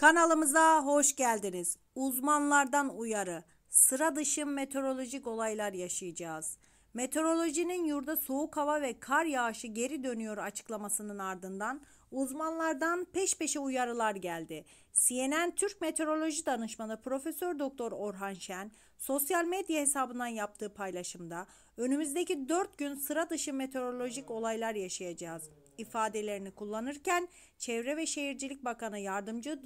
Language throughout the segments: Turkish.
Kanalımıza hoş geldiniz. Uzmanlardan uyarı. Sıra dışı meteorolojik olaylar yaşayacağız. Meteorolojinin yurda soğuk hava ve kar yağışı geri dönüyor açıklamasının ardından uzmanlardan peş peşe uyarılar geldi. CNN Türk Meteoroloji Danışmanı Profesör Doktor Orhan Şen sosyal medya hesabından yaptığı paylaşımda önümüzdeki 4 gün sıra dışı meteorolojik olaylar yaşayacağız ifadelerini kullanırken Çevre ve Şehircilik Bakanı Yardımcı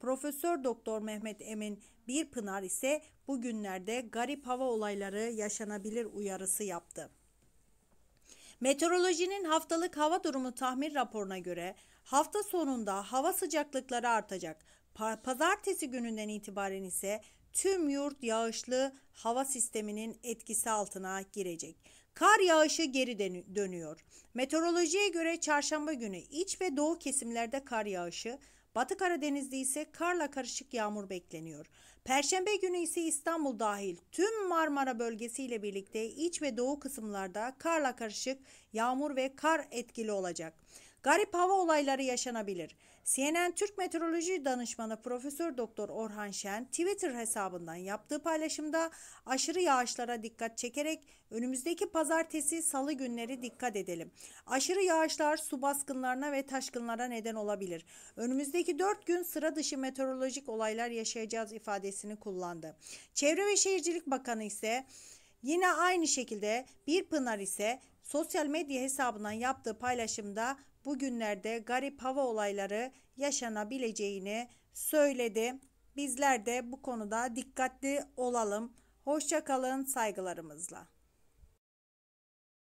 Profesör Doktor Mehmet Emin Birpınar ise bugünlerde garip hava olayları yaşanabilir uyarısı yaptı. Meteorolojinin haftalık hava durumu tahmin raporuna göre hafta sonunda hava sıcaklıkları artacak. Pazartesi gününden itibaren ise tüm yurt yağışlı hava sisteminin etkisi altına girecek. Kar yağışı geri dönüyor. Meteorolojiye göre çarşamba günü iç ve doğu kesimlerde kar yağışı, Batı Karadeniz'de ise karla karışık yağmur bekleniyor. Perşembe günü ise İstanbul dahil tüm Marmara bölgesiyle birlikte iç ve doğu kısımlarda karla karışık yağmur ve kar etkili olacak. Garip hava olayları yaşanabilir. CNN Türk Meteoroloji Danışmanı Profesör Doktor Orhan Şen Twitter hesabından yaptığı paylaşımda aşırı yağışlara dikkat çekerek önümüzdeki pazartesi salı günleri dikkat edelim. Aşırı yağışlar su baskınlarına ve taşkınlara neden olabilir. Önümüzdeki 4 gün sıra dışı meteorolojik olaylar yaşayacağız ifadesini kullandı. Çevre ve Şehircilik Bakanı ise Yine aynı şekilde bir pınar ise Sosyal medya hesabından yaptığı paylaşımda bugünlerde garip hava olayları yaşanabileceğini söyledi. Bizler de bu konuda dikkatli olalım. Hoşçakalın saygılarımızla.